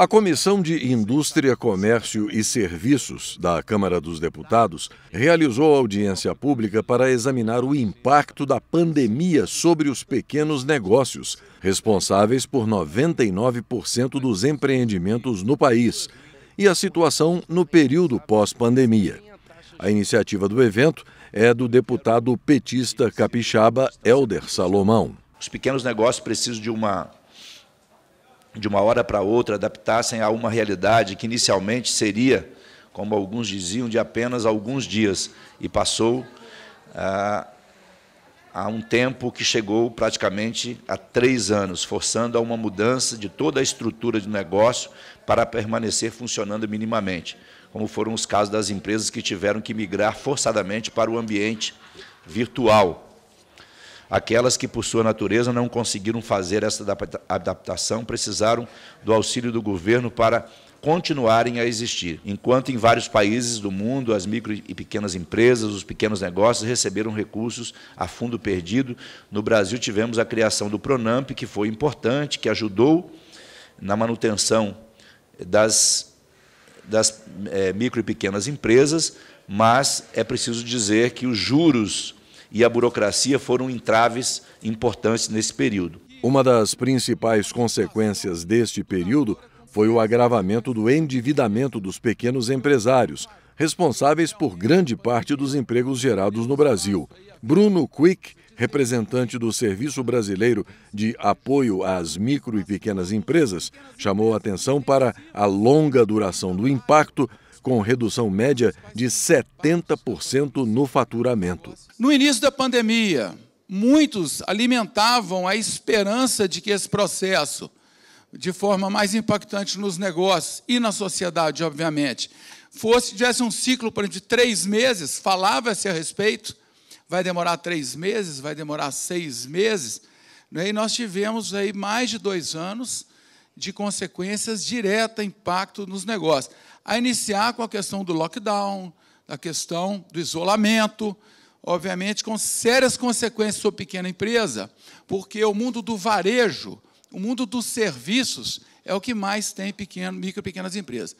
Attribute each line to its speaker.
Speaker 1: A Comissão de Indústria, Comércio e Serviços da Câmara dos Deputados realizou audiência pública para examinar o impacto da pandemia sobre os pequenos negócios, responsáveis por 99% dos empreendimentos no país, e a situação no período pós-pandemia. A iniciativa do evento é do deputado petista capixaba Helder Salomão.
Speaker 2: Os pequenos negócios precisam de uma de uma hora para outra, adaptassem a uma realidade que inicialmente seria, como alguns diziam, de apenas alguns dias, e passou ah, a, um tempo que chegou praticamente a três anos, forçando a uma mudança de toda a estrutura de negócio para permanecer funcionando minimamente, como foram os casos das empresas que tiveram que migrar forçadamente para o ambiente virtual, Aquelas que, por sua natureza, não conseguiram fazer essa adaptação precisaram do auxílio do governo para continuarem a existir. Enquanto em vários países do mundo as micro e pequenas empresas, os pequenos negócios receberam recursos a fundo perdido, no Brasil tivemos a criação do Pronamp, que foi importante, que ajudou na manutenção das, das é, micro e pequenas empresas, mas é preciso dizer que os juros e a burocracia foram entraves importantes nesse período. Uma das principais
Speaker 1: consequências
Speaker 2: deste período
Speaker 1: foi o agravamento do endividamento dos pequenos empresários, responsáveis por grande parte dos empregos gerados no Brasil. Bruno Quick, representante do Serviço Brasileiro de Apoio às Micro e Pequenas Empresas, chamou atenção para a longa duração do impacto com redução média de 70% no faturamento.
Speaker 3: No início da pandemia, muitos alimentavam a esperança de que esse processo, de forma mais impactante nos negócios e na sociedade, obviamente, fosse tivesse um ciclo de três meses, falava-se a respeito, vai demorar três meses, vai demorar seis meses, né? e nós tivemos aí mais de dois anos de consequências direta impacto nos negócios a iniciar com a questão do lockdown, da questão do isolamento, obviamente com sérias consequências sobre pequena empresa, porque o mundo do varejo, o mundo dos serviços é o que mais tem pequeno, micro e pequenas empresas.